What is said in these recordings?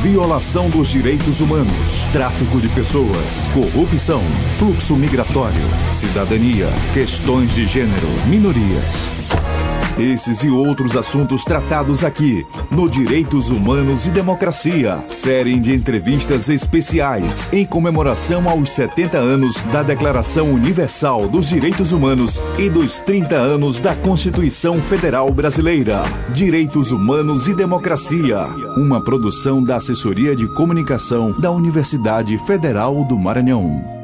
violação dos direitos humanos, tráfico de pessoas, corrupção, fluxo migratório, cidadania, questões de gênero, minorias. Esses e outros assuntos tratados aqui no Direitos Humanos e Democracia, série de entrevistas especiais em comemoração aos 70 anos da Declaração Universal dos Direitos Humanos e dos 30 anos da Constituição Federal Brasileira. Direitos Humanos e Democracia, uma produção da Assessoria de Comunicação da Universidade Federal do Maranhão.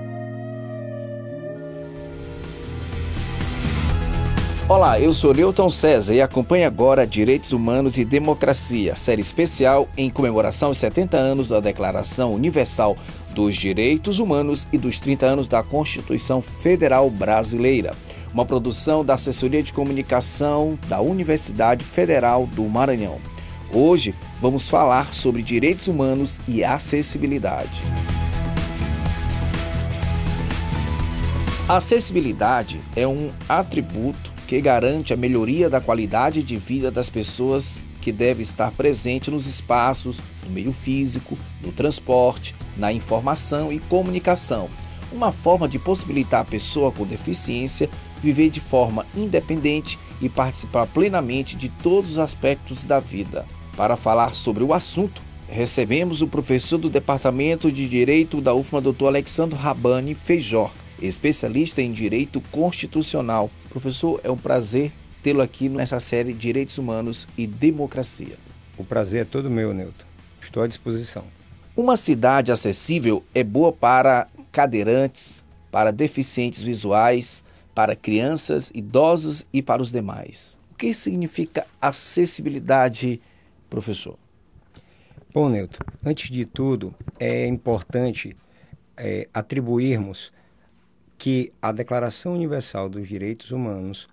Olá, eu sou Newton César e acompanhe agora Direitos Humanos e Democracia, série especial em comemoração aos 70 anos da Declaração Universal dos Direitos Humanos e dos 30 anos da Constituição Federal Brasileira. Uma produção da Assessoria de Comunicação da Universidade Federal do Maranhão. Hoje vamos falar sobre direitos humanos e acessibilidade. Acessibilidade é um atributo que garante a melhoria da qualidade de vida das pessoas que deve estar presente nos espaços, no meio físico, no transporte, na informação e comunicação. Uma forma de possibilitar a pessoa com deficiência viver de forma independente e participar plenamente de todos os aspectos da vida. Para falar sobre o assunto, recebemos o professor do Departamento de Direito da UFMA, Dr. Alexandre Rabani Feijó especialista em direito constitucional. Professor, é um prazer tê-lo aqui nessa série Direitos Humanos e Democracia. O prazer é todo meu, Newton. Estou à disposição. Uma cidade acessível é boa para cadeirantes, para deficientes visuais, para crianças, idosos e para os demais. O que significa acessibilidade, professor? Bom, Newton, antes de tudo, é importante é, atribuirmos que a Declaração Universal dos Direitos Humanos,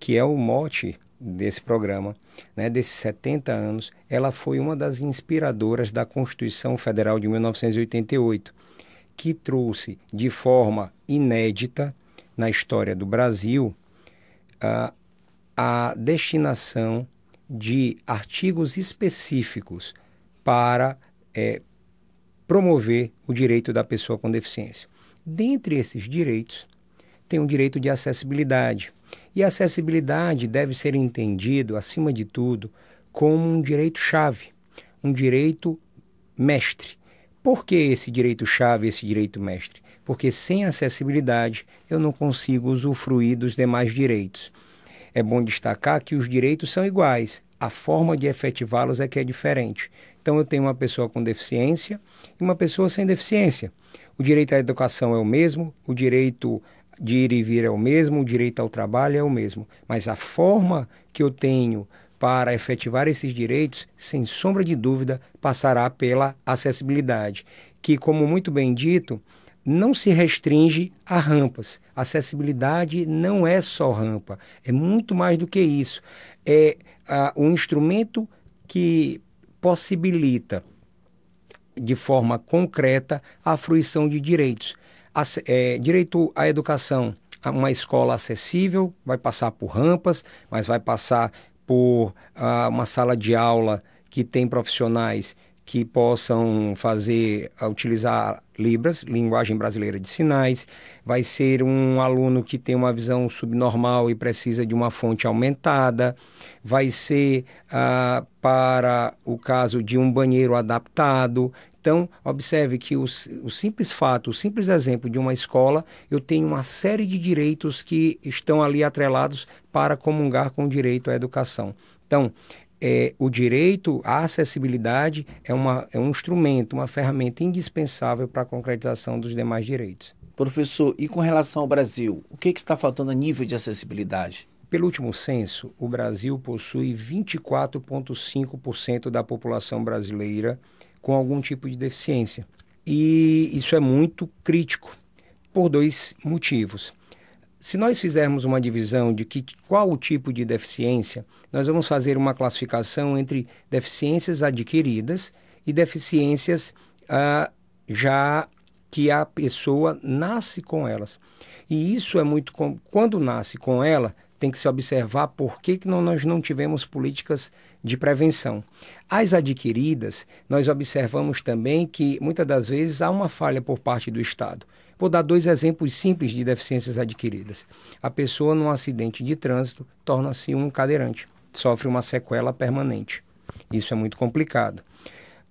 que é o mote desse programa, né, desses 70 anos, ela foi uma das inspiradoras da Constituição Federal de 1988, que trouxe de forma inédita na história do Brasil a, a destinação de artigos específicos para é, promover o direito da pessoa com deficiência. Dentre esses direitos, tem o direito de acessibilidade. E a acessibilidade deve ser entendido, acima de tudo, como um direito-chave, um direito mestre. Por que esse direito-chave, esse direito mestre? Porque sem acessibilidade eu não consigo usufruir dos demais direitos. É bom destacar que os direitos são iguais, a forma de efetivá-los é que é diferente. Então eu tenho uma pessoa com deficiência e uma pessoa sem deficiência. O direito à educação é o mesmo, o direito de ir e vir é o mesmo, o direito ao trabalho é o mesmo, mas a forma que eu tenho para efetivar esses direitos, sem sombra de dúvida, passará pela acessibilidade, que, como muito bem dito, não se restringe a rampas. Acessibilidade não é só rampa, é muito mais do que isso. É uh, um instrumento que possibilita de forma concreta a fruição de direitos. A, é, direito à educação, uma escola acessível, vai passar por rampas, mas vai passar por ah, uma sala de aula que tem profissionais que possam fazer, utilizar Libras, linguagem brasileira de sinais, vai ser um aluno que tem uma visão subnormal e precisa de uma fonte aumentada, vai ser ah, para o caso de um banheiro adaptado. Então, observe que o, o simples fato, o simples exemplo de uma escola, eu tenho uma série de direitos que estão ali atrelados para comungar com o direito à educação. Então, é, o direito à acessibilidade é, uma, é um instrumento, uma ferramenta indispensável para a concretização dos demais direitos. Professor, e com relação ao Brasil, o que, que está faltando a nível de acessibilidade? Pelo último censo, o Brasil possui 24,5% da população brasileira com algum tipo de deficiência. E isso é muito crítico, por dois motivos. Se nós fizermos uma divisão de que, qual o tipo de deficiência, nós vamos fazer uma classificação entre deficiências adquiridas e deficiências ah, já que a pessoa nasce com elas. E isso é muito. Com... Quando nasce com ela, tem que se observar por que, que não, nós não tivemos políticas de prevenção. As adquiridas, nós observamos também que muitas das vezes há uma falha por parte do Estado. Vou dar dois exemplos simples de deficiências adquiridas. A pessoa, num acidente de trânsito, torna-se um cadeirante, sofre uma sequela permanente. Isso é muito complicado.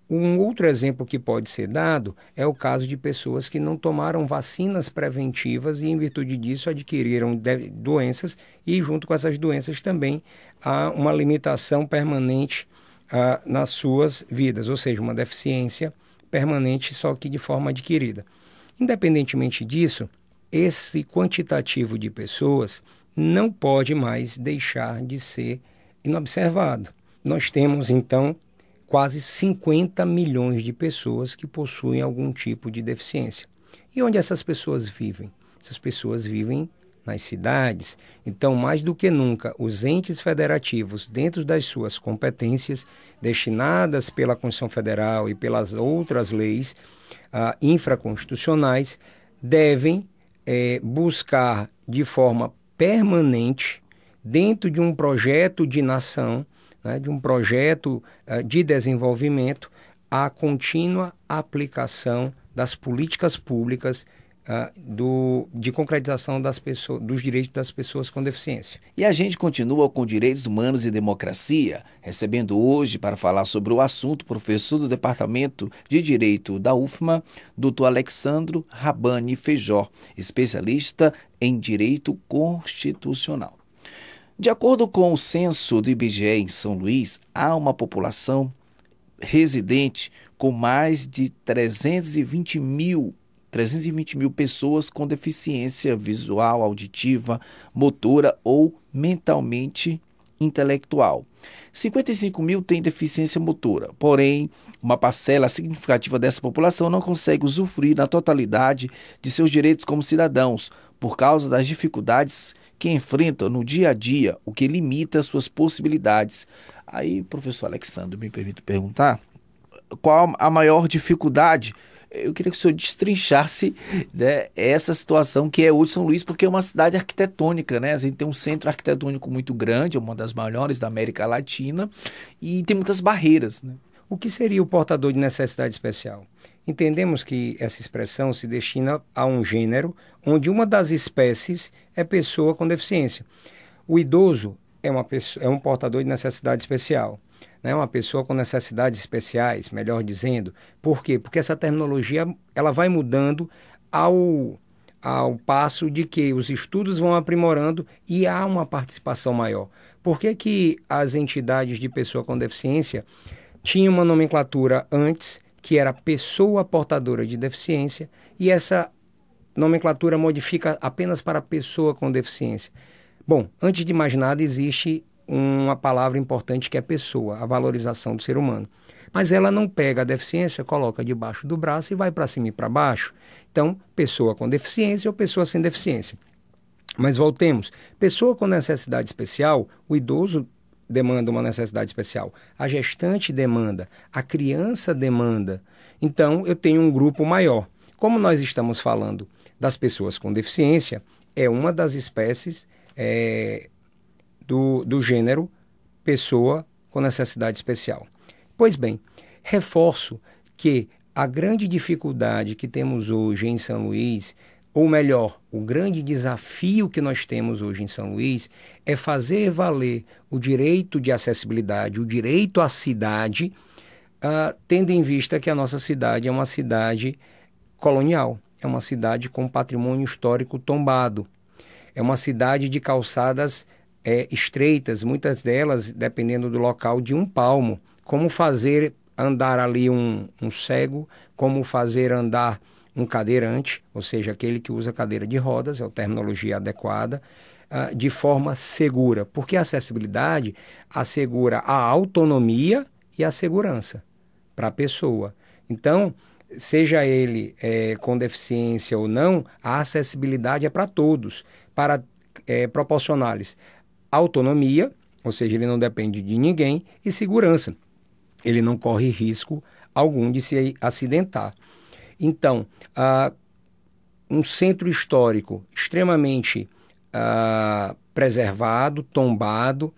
Um outro exemplo que pode ser dado é o caso de pessoas que não tomaram vacinas preventivas e, em virtude disso, adquiriram doenças, e, junto com essas doenças, também há uma limitação permanente ah, nas suas vidas, ou seja, uma deficiência permanente, só que de forma adquirida. Independentemente disso, esse quantitativo de pessoas não pode mais deixar de ser inobservado. Nós temos, então, quase 50 milhões de pessoas que possuem algum tipo de deficiência. E onde essas pessoas vivem? Essas pessoas vivem nas cidades. Então, mais do que nunca, os entes federativos, dentro das suas competências, destinadas pela Constituição Federal e pelas outras leis, ah, infraconstitucionais devem é, buscar de forma permanente, dentro de um projeto de nação, né, de um projeto ah, de desenvolvimento, a contínua aplicação das políticas públicas ah, do, de concretização das pessoas, dos direitos das pessoas com deficiência. E a gente continua com Direitos Humanos e Democracia, recebendo hoje para falar sobre o assunto professor do Departamento de Direito da UFMA, doutor Alexandro Rabani Feijó, especialista em Direito Constitucional. De acordo com o censo do IBGE em São Luís, há uma população residente com mais de 320 mil 320 mil pessoas com deficiência visual, auditiva, motora ou mentalmente intelectual. 55 mil têm deficiência motora, porém, uma parcela significativa dessa população não consegue usufruir na totalidade de seus direitos como cidadãos por causa das dificuldades que enfrentam no dia a dia, o que limita suas possibilidades. Aí, professor Alexandre, me permite perguntar qual a maior dificuldade eu queria que o senhor destrinchasse né, essa situação que é hoje São Luís, porque é uma cidade arquitetônica, né? A gente tem um centro arquitetônico muito grande, é uma das maiores da América Latina, e tem muitas barreiras. Né? O que seria o portador de necessidade especial? Entendemos que essa expressão se destina a um gênero onde uma das espécies é pessoa com deficiência. O idoso é, uma pessoa, é um portador de necessidade especial né, uma pessoa com necessidades especiais, melhor dizendo. Por quê? Porque essa terminologia ela vai mudando ao, ao passo de que os estudos vão aprimorando e há uma participação maior. Por que, que as entidades de pessoa com deficiência tinham uma nomenclatura antes, que era pessoa portadora de deficiência, e essa nomenclatura modifica apenas para pessoa com deficiência? Bom, antes de mais nada, existe uma palavra importante que é pessoa, a valorização do ser humano. Mas ela não pega a deficiência, coloca debaixo do braço e vai para cima e para baixo. Então, pessoa com deficiência ou pessoa sem deficiência. Mas voltemos. Pessoa com necessidade especial, o idoso demanda uma necessidade especial, a gestante demanda, a criança demanda. Então, eu tenho um grupo maior. Como nós estamos falando das pessoas com deficiência, é uma das espécies é, do, do gênero pessoa com necessidade especial. Pois bem, reforço que a grande dificuldade que temos hoje em São Luís, ou melhor, o grande desafio que nós temos hoje em São Luís, é fazer valer o direito de acessibilidade, o direito à cidade, uh, tendo em vista que a nossa cidade é uma cidade colonial, é uma cidade com patrimônio histórico tombado, é uma cidade de calçadas é, estreitas, muitas delas, dependendo do local, de um palmo. Como fazer andar ali um, um cego, como fazer andar um cadeirante, ou seja, aquele que usa cadeira de rodas, é a terminologia adequada, uh, de forma segura. Porque a acessibilidade assegura a autonomia e a segurança para a pessoa. Então, seja ele é, com deficiência ou não, a acessibilidade é para todos, para é, proporcionar-lhes autonomia, ou seja, ele não depende de ninguém, e segurança. Ele não corre risco algum de se acidentar. Então, uh, um centro histórico extremamente uh, preservado, tombado,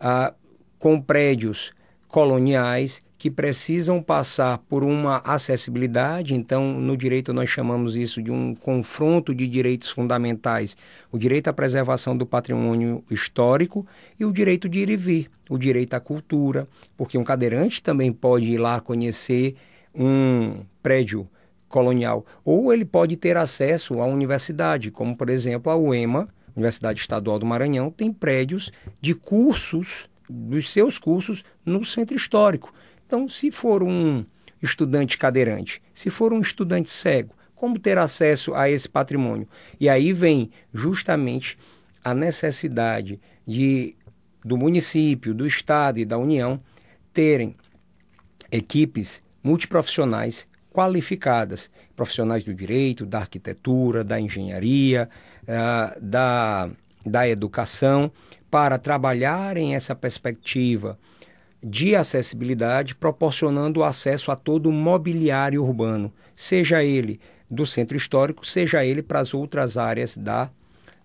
uh, com prédios coloniais que precisam passar por uma acessibilidade, então no direito nós chamamos isso de um confronto de direitos fundamentais, o direito à preservação do patrimônio histórico e o direito de ir e vir, o direito à cultura, porque um cadeirante também pode ir lá conhecer um prédio colonial, ou ele pode ter acesso à universidade, como por exemplo a UEMA, Universidade Estadual do Maranhão, tem prédios de cursos dos seus cursos no centro histórico. Então, se for um estudante cadeirante, se for um estudante cego, como ter acesso a esse patrimônio? E aí vem justamente a necessidade de do município, do estado e da União terem equipes multiprofissionais qualificadas, profissionais do direito, da arquitetura, da engenharia, ah, da, da educação, para trabalharem essa perspectiva de acessibilidade, proporcionando acesso a todo o mobiliário urbano, seja ele do centro histórico, seja ele para as outras áreas da,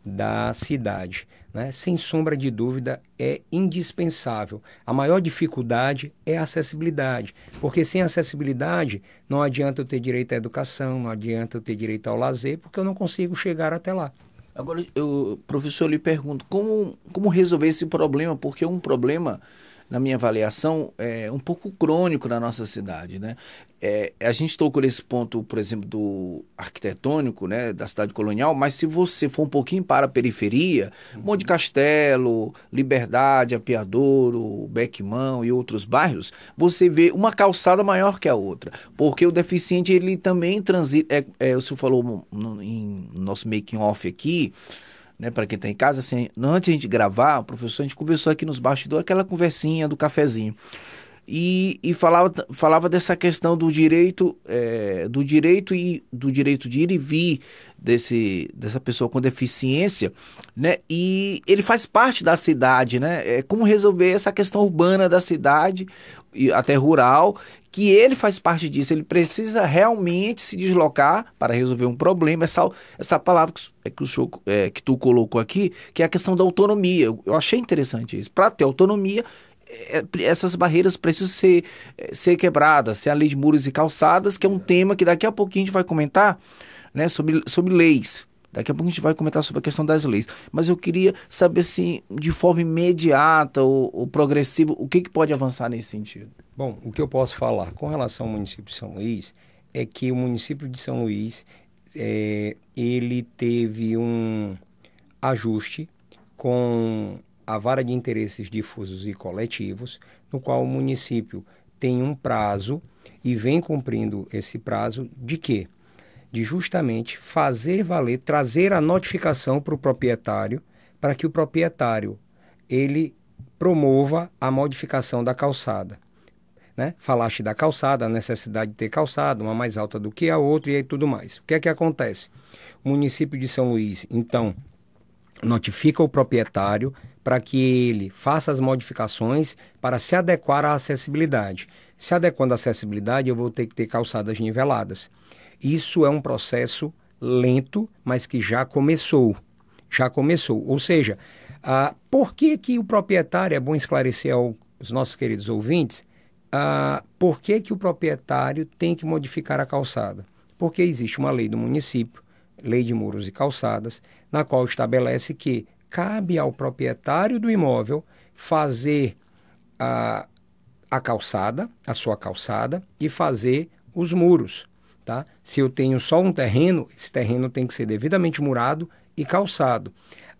da cidade. Né? Sem sombra de dúvida, é indispensável. A maior dificuldade é a acessibilidade, porque sem acessibilidade não adianta eu ter direito à educação, não adianta eu ter direito ao lazer, porque eu não consigo chegar até lá. Agora, eu, professor, eu lhe pergunto, como, como resolver esse problema? Porque é um problema na minha avaliação, é um pouco crônico na nossa cidade, né? É, a gente tocou nesse ponto, por exemplo, do arquitetônico, né, da cidade colonial, mas se você for um pouquinho para a periferia, uhum. Monte Castelo, Liberdade, Apiadouro, Beckmão e outros bairros, você vê uma calçada maior que a outra, porque o deficiente ele também transita, é, é, o senhor falou no, em nosso making off aqui, né, para quem está em casa, assim, antes de a gente gravar, o professor, a gente conversou aqui nos bastidores, aquela conversinha do cafezinho e, e falava, falava dessa questão do direito é, do direito e do direito de ir e vir desse, dessa pessoa com deficiência, né? E ele faz parte da cidade, né? É como resolver essa questão urbana da cidade e até rural, que ele faz parte disso. Ele precisa realmente se deslocar para resolver um problema. Essa, essa palavra que, é que, o senhor, é, que tu colocou aqui, que é a questão da autonomia. Eu achei interessante isso. Para ter autonomia, é, é, essas barreiras precisam ser, é, ser quebradas, ser a lei de muros e calçadas, que é um tema que daqui a pouquinho a gente vai comentar né, sobre, sobre leis. Daqui a pouco a gente vai comentar sobre a questão das leis. Mas eu queria saber, assim, de forma imediata ou, ou progressiva, o que, que pode avançar nesse sentido? Bom, o que eu posso falar com relação ao município de São Luís é que o município de São Luís, é, ele teve um ajuste com a vara de interesses difusos e coletivos, no qual o município tem um prazo e vem cumprindo esse prazo de quê? De justamente fazer valer, trazer a notificação para o proprietário, para que o proprietário ele promova a modificação da calçada. Né? Falaste da calçada, a necessidade de ter calçada, uma mais alta do que a outra e aí tudo mais. O que é que acontece? O município de São Luís, então, notifica o proprietário para que ele faça as modificações para se adequar à acessibilidade. Se adequando à acessibilidade, eu vou ter que ter calçadas niveladas. Isso é um processo lento, mas que já começou. Já começou. Ou seja, ah, por que, que o proprietário, é bom esclarecer aos nossos queridos ouvintes, ah, por que, que o proprietário tem que modificar a calçada? Porque existe uma lei do município, Lei de Muros e Calçadas, na qual estabelece que cabe ao proprietário do imóvel fazer a, a calçada, a sua calçada, e fazer os muros. Tá? Se eu tenho só um terreno, esse terreno tem que ser devidamente murado e calçado.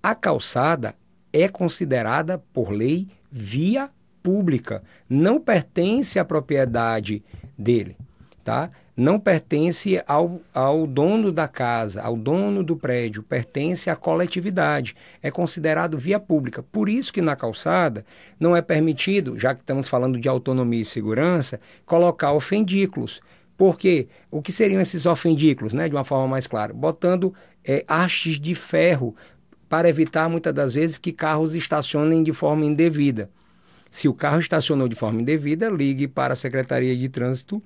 A calçada é considerada, por lei, via pública, não pertence à propriedade dele. Tá? não pertence ao, ao dono da casa, ao dono do prédio, pertence à coletividade, é considerado via pública. Por isso que na calçada não é permitido, já que estamos falando de autonomia e segurança, colocar ofendículos. Porque o que seriam esses ofendículos, né, de uma forma mais clara? Botando é, hastes de ferro para evitar muitas das vezes que carros estacionem de forma indevida. Se o carro estacionou de forma indevida, ligue para a Secretaria de Trânsito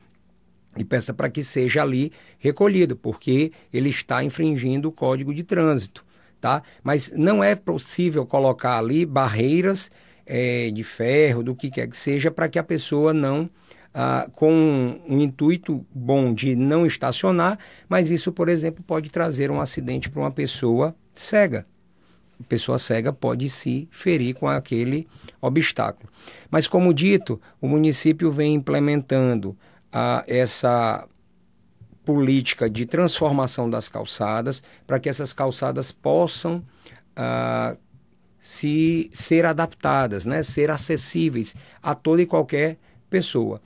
e peça para que seja ali recolhido, porque ele está infringindo o Código de Trânsito, tá? Mas não é possível colocar ali barreiras é, de ferro, do que quer que seja, para que a pessoa não ah, com um intuito bom de não estacionar, mas isso, por exemplo, pode trazer um acidente para uma pessoa cega. A pessoa cega pode se ferir com aquele obstáculo. Mas, como dito, o município vem implementando a essa política de transformação das calçadas para que essas calçadas possam ah, se ser adaptadas, né, ser acessíveis a toda e qualquer pessoa.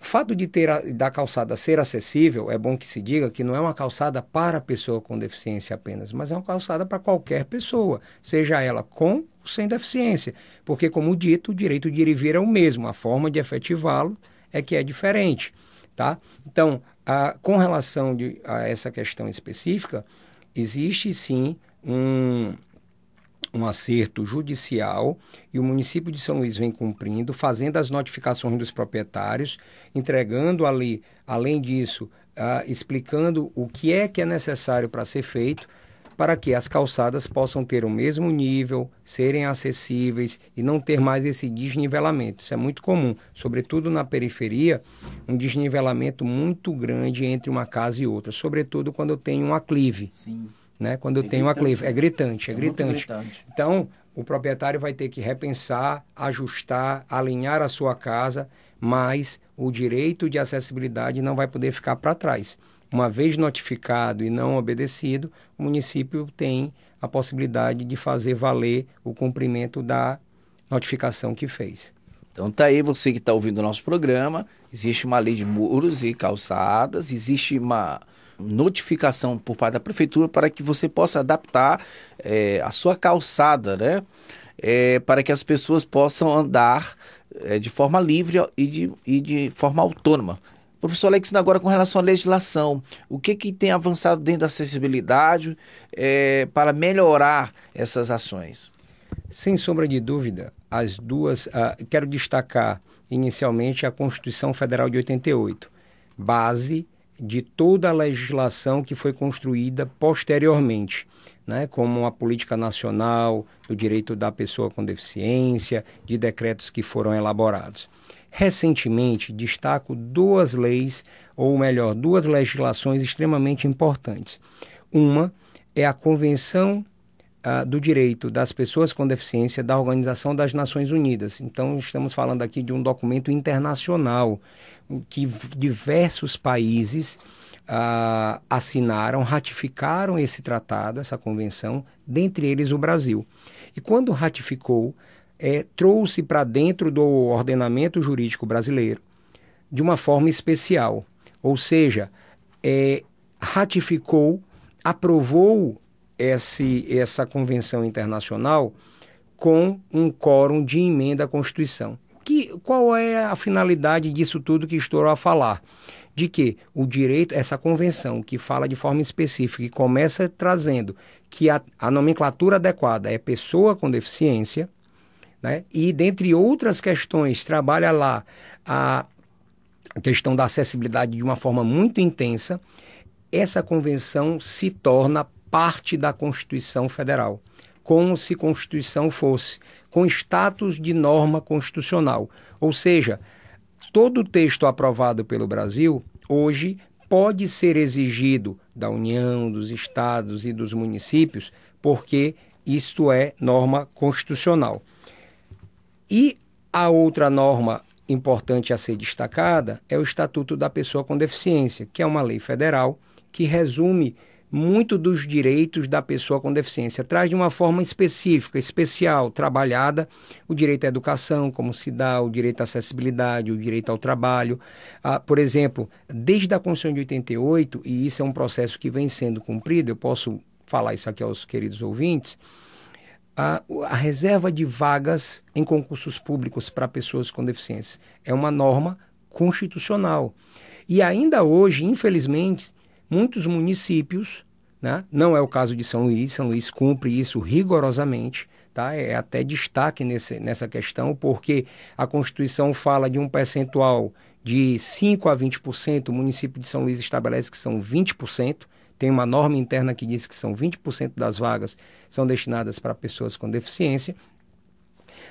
O fato de ter a, da calçada ser acessível é bom que se diga que não é uma calçada para pessoa com deficiência apenas, mas é uma calçada para qualquer pessoa, seja ela com ou sem deficiência, porque como dito, o direito de ir e vir é o mesmo, a forma de efetivá-lo é que é diferente, tá? Então, a, com relação de, a essa questão específica, existe sim um, um acerto judicial e o município de São Luís vem cumprindo, fazendo as notificações dos proprietários, entregando ali, além disso, ah, explicando o que é que é necessário para ser feito para que as calçadas possam ter o mesmo nível, serem acessíveis e não ter mais esse desnivelamento. Isso é muito comum, sobretudo na periferia, um desnivelamento muito grande entre uma casa e outra, sobretudo quando eu tenho um aclive. Sim. Né? Quando é eu tenho um aclive, é gritante, né? é, é gritante. gritante. Então, o proprietário vai ter que repensar, ajustar, alinhar a sua casa, mas o direito de acessibilidade não vai poder ficar para trás uma vez notificado e não obedecido, o município tem a possibilidade de fazer valer o cumprimento da notificação que fez. Então tá aí você que está ouvindo o nosso programa. Existe uma lei de muros e calçadas, existe uma notificação por parte da prefeitura para que você possa adaptar é, a sua calçada, né? É, para que as pessoas possam andar é, de forma livre e de, e de forma autônoma. Professor Alex, agora com relação à legislação, o que, que tem avançado dentro da acessibilidade é, para melhorar essas ações? Sem sombra de dúvida, as duas. Uh, quero destacar inicialmente a Constituição Federal de 88, base de toda a legislação que foi construída posteriormente, né, como a política nacional do direito da pessoa com deficiência, de decretos que foram elaborados. Recentemente, destaco duas leis, ou melhor, duas legislações extremamente importantes. Uma é a Convenção uh, do Direito das Pessoas com Deficiência da Organização das Nações Unidas. Então, estamos falando aqui de um documento internacional que diversos países uh, assinaram, ratificaram esse tratado, essa convenção, dentre eles o Brasil. E quando ratificou, é, trouxe para dentro do ordenamento jurídico brasileiro de uma forma especial. Ou seja, é, ratificou, aprovou esse, essa convenção internacional com um quórum de emenda à Constituição. Que, qual é a finalidade disso tudo que estou a falar? De que o direito, essa convenção que fala de forma específica e começa trazendo que a, a nomenclatura adequada é pessoa com deficiência, né? E, dentre outras questões, trabalha lá a questão da acessibilidade de uma forma muito intensa. Essa convenção se torna parte da Constituição Federal, como se Constituição fosse, com status de norma constitucional. Ou seja, todo texto aprovado pelo Brasil, hoje, pode ser exigido da União, dos estados e dos municípios, porque isto é norma constitucional. E a outra norma importante a ser destacada é o Estatuto da Pessoa com Deficiência, que é uma lei federal que resume muito dos direitos da pessoa com deficiência. Traz de uma forma específica, especial, trabalhada, o direito à educação, como se dá, o direito à acessibilidade, o direito ao trabalho. Ah, por exemplo, desde a Constituição de 88, e isso é um processo que vem sendo cumprido, eu posso falar isso aqui aos queridos ouvintes, a, a reserva de vagas em concursos públicos para pessoas com deficiência. É uma norma constitucional. E ainda hoje, infelizmente, muitos municípios, né, não é o caso de São Luís, São Luís cumpre isso rigorosamente, tá? é até destaque nesse, nessa questão, porque a Constituição fala de um percentual de 5% a 20%, o município de São Luís estabelece que são 20%, tem uma norma interna que diz que são 20% das vagas são destinadas para pessoas com deficiência.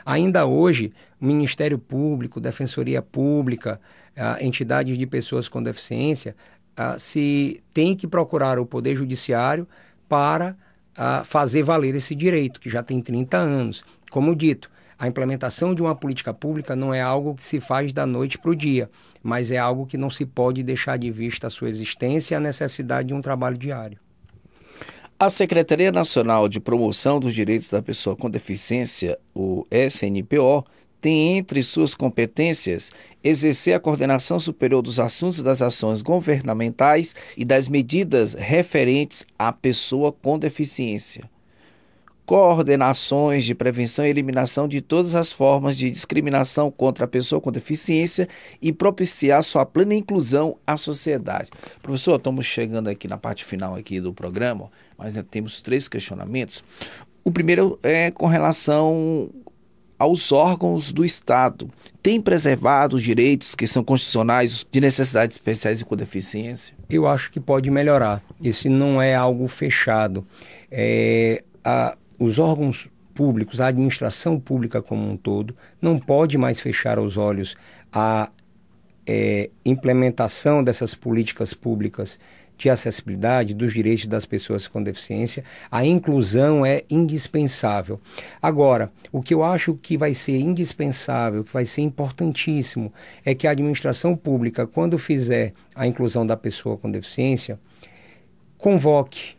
Ainda hoje, Ministério Público, Defensoria Pública, ah, entidades de pessoas com deficiência, ah, se tem que procurar o Poder Judiciário para ah, fazer valer esse direito, que já tem 30 anos. Como dito, a implementação de uma política pública não é algo que se faz da noite para o dia, mas é algo que não se pode deixar de vista a sua existência e a necessidade de um trabalho diário. A Secretaria Nacional de Promoção dos Direitos da Pessoa com Deficiência, o SNPO, tem entre suas competências exercer a coordenação superior dos assuntos das ações governamentais e das medidas referentes à pessoa com deficiência coordenações de prevenção e eliminação de todas as formas de discriminação contra a pessoa com deficiência e propiciar sua plena inclusão à sociedade. Professor, estamos chegando aqui na parte final aqui do programa, mas né, temos três questionamentos. O primeiro é com relação aos órgãos do Estado. Tem preservado os direitos que são constitucionais de necessidades especiais e com deficiência? Eu acho que pode melhorar. Isso não é algo fechado. É, a, os órgãos públicos, a administração pública como um todo, não pode mais fechar os olhos à é, implementação dessas políticas públicas de acessibilidade, dos direitos das pessoas com deficiência, a inclusão é indispensável. Agora, o que eu acho que vai ser indispensável, que vai ser importantíssimo, é que a administração pública, quando fizer a inclusão da pessoa com deficiência, convoque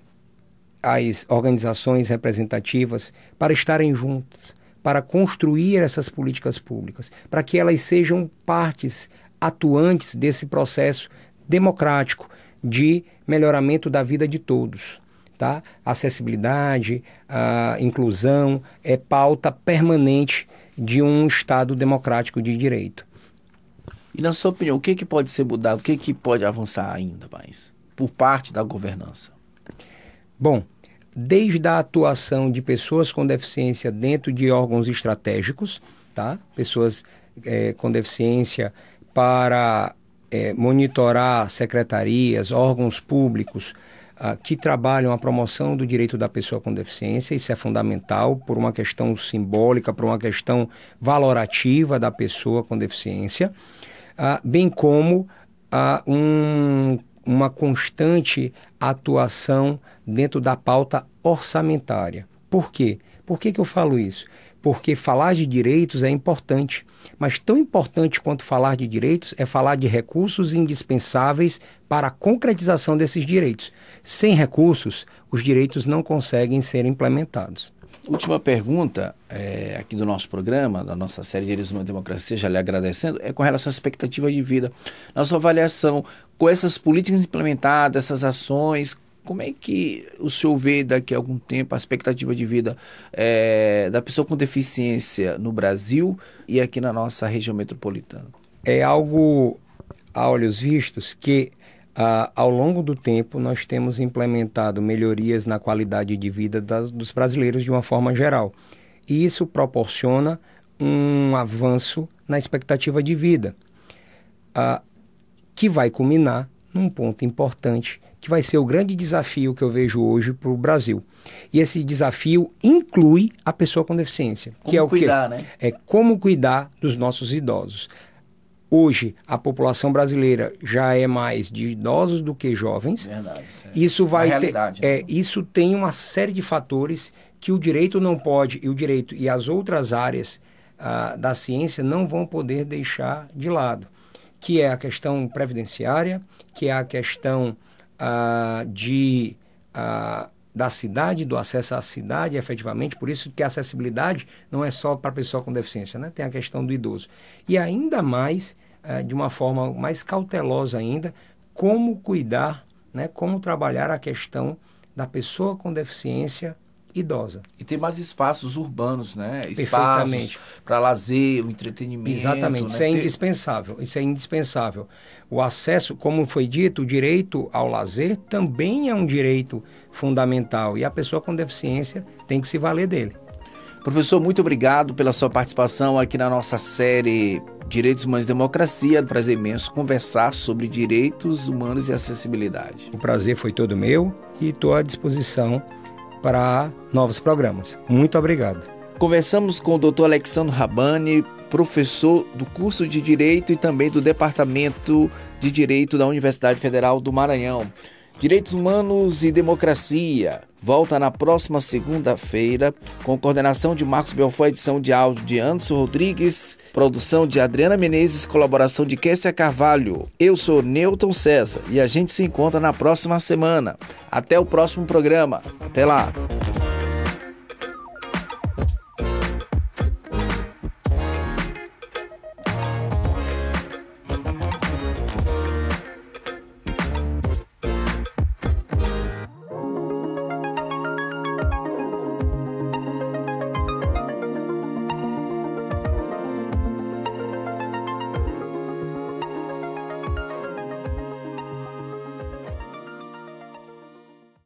as organizações representativas para estarem juntas, para construir essas políticas públicas, para que elas sejam partes atuantes desse processo democrático de melhoramento da vida de todos. Tá? Acessibilidade, a inclusão é pauta permanente de um Estado democrático de direito. E na sua opinião, o que, que pode ser mudado, o que, que pode avançar ainda mais por parte da governança? Bom, desde a atuação de pessoas com deficiência dentro de órgãos estratégicos, tá? Pessoas é, com deficiência para é, monitorar secretarias, órgãos públicos ah, que trabalham a promoção do direito da pessoa com deficiência. Isso é fundamental por uma questão simbólica, por uma questão valorativa da pessoa com deficiência, ah, bem como a ah, um uma constante atuação dentro da pauta orçamentária. Por quê? Por que, que eu falo isso? Porque falar de direitos é importante, mas tão importante quanto falar de direitos é falar de recursos indispensáveis para a concretização desses direitos. Sem recursos, os direitos não conseguem ser implementados. Última pergunta é, aqui do nosso programa, da nossa série de Eles uma Democracia, já lhe agradecendo, é com relação à expectativa de vida. Na sua avaliação, com essas políticas implementadas, essas ações, como é que o senhor vê daqui a algum tempo a expectativa de vida é, da pessoa com deficiência no Brasil e aqui na nossa região metropolitana? É algo a olhos vistos que ah, ao longo do tempo, nós temos implementado melhorias na qualidade de vida dos brasileiros de uma forma geral. E isso proporciona um avanço na expectativa de vida, ah, que vai culminar num ponto importante, que vai ser o grande desafio que eu vejo hoje para o Brasil. E esse desafio inclui a pessoa com deficiência, como que é o quê? Né? É como cuidar dos nossos idosos. Hoje, a população brasileira já é mais de idosos do que jovens. Verdade, isso é vai ter, é, né? isso tem uma série de fatores que o direito não pode e o direito e as outras áreas ah, da ciência não vão poder deixar de lado, que é a questão previdenciária, que é a questão ah, de ah, da cidade, do acesso à cidade, efetivamente, por isso que a acessibilidade não é só para a pessoa com deficiência, né? tem a questão do idoso. E ainda mais, eh, de uma forma mais cautelosa ainda, como cuidar, né? como trabalhar a questão da pessoa com deficiência idosa. E tem mais espaços urbanos, né? Espaços para lazer, o entretenimento. Exatamente, né? isso é né? indispensável. Isso é indispensável. O acesso, como foi dito, o direito ao lazer também é um direito fundamental e a pessoa com deficiência tem que se valer dele. Professor, muito obrigado pela sua participação aqui na nossa série Direitos Humanos e Democracia. Prazer imenso conversar sobre direitos humanos e acessibilidade. O prazer foi todo meu e estou à disposição para novos programas. Muito obrigado. Conversamos com o Dr. Alexandre Rabani, professor do curso de Direito e também do Departamento de Direito da Universidade Federal do Maranhão. Direitos Humanos e Democracia volta na próxima segunda-feira, com coordenação de Marcos Belfort, edição de áudio de Anderson Rodrigues, produção de Adriana Menezes, colaboração de Kessia Carvalho. Eu sou Newton César e a gente se encontra na próxima semana. Até o próximo programa. Até lá.